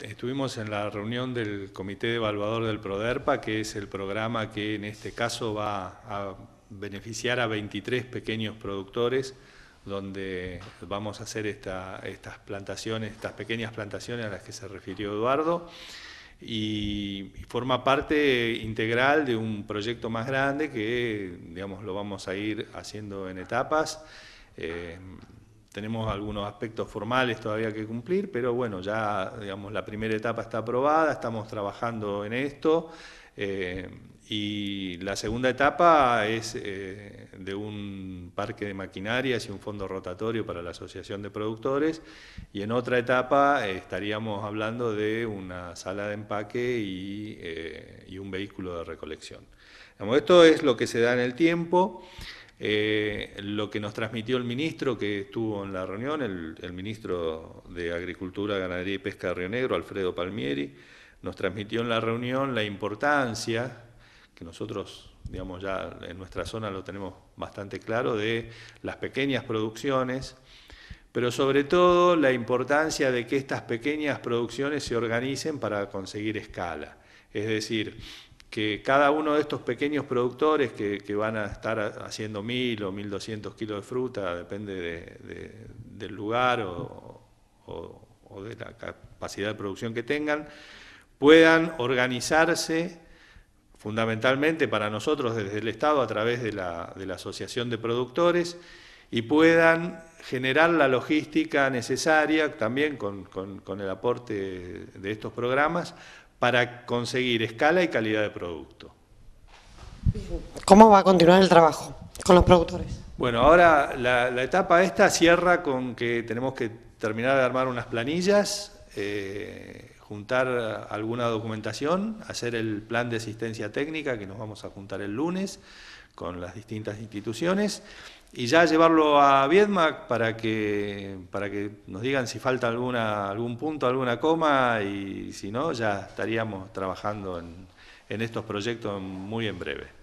estuvimos en la reunión del Comité Evaluador del PRODERPA, que es el programa que en este caso va a beneficiar a 23 pequeños productores, donde vamos a hacer estas plantaciones, estas pequeñas plantaciones a las que se refirió Eduardo, y, forma parte integral de un proyecto más grande que, digamos, lo vamos a ir haciendo en etapas. Eh, tenemos algunos aspectos formales todavía que cumplir, pero bueno, ya digamos, la primera etapa está aprobada, estamos trabajando en esto. Eh, y la segunda etapa es eh, de un parque de maquinarias y un fondo rotatorio para la Asociación de Productores. Y en otra etapa eh, estaríamos hablando de una sala de empaque y, un vehículo de recolección. esto es lo que se da en el tiempo. Eh, lo que nos transmitió el ministro que estuvo en la reunión, el, el, ministro de Agricultura, Ganadería y Pesca de Río Negro, Alfredo Palmieri, nos transmitió en la reunión la importancia que nosotros, digamos, ya en nuestra zona lo tenemos bastante claro, de las pequeñas producciones, pero sobre todo la importancia de que estas pequeñas producciones se organicen para conseguir escala. Es decir, que cada uno de estos pequeños productores que, van a estar haciendo mil o 1.200 kilos de fruta, depende del lugar o, de la capacidad de producción que tengan, puedan organizarse fundamentalmente para nosotros desde el Estado a través de la, Asociación de Productores y puedan generar la logística necesaria también con el aporte de estos programas para conseguir escala y calidad de producto. ¿Cómo va a continuar el trabajo con los productores? Bueno, ahora la, etapa esta cierra con que tenemos que terminar de armar unas planillas eh, juntar alguna documentación, hacer el plan de asistencia técnica que nos vamos a juntar el lunes con las distintas instituciones y ya llevarlo a Viedma para que, para que nos digan si falta alguna, algún punto, alguna coma y si no, ya estaríamos trabajando en, en estos proyectos muy en breve.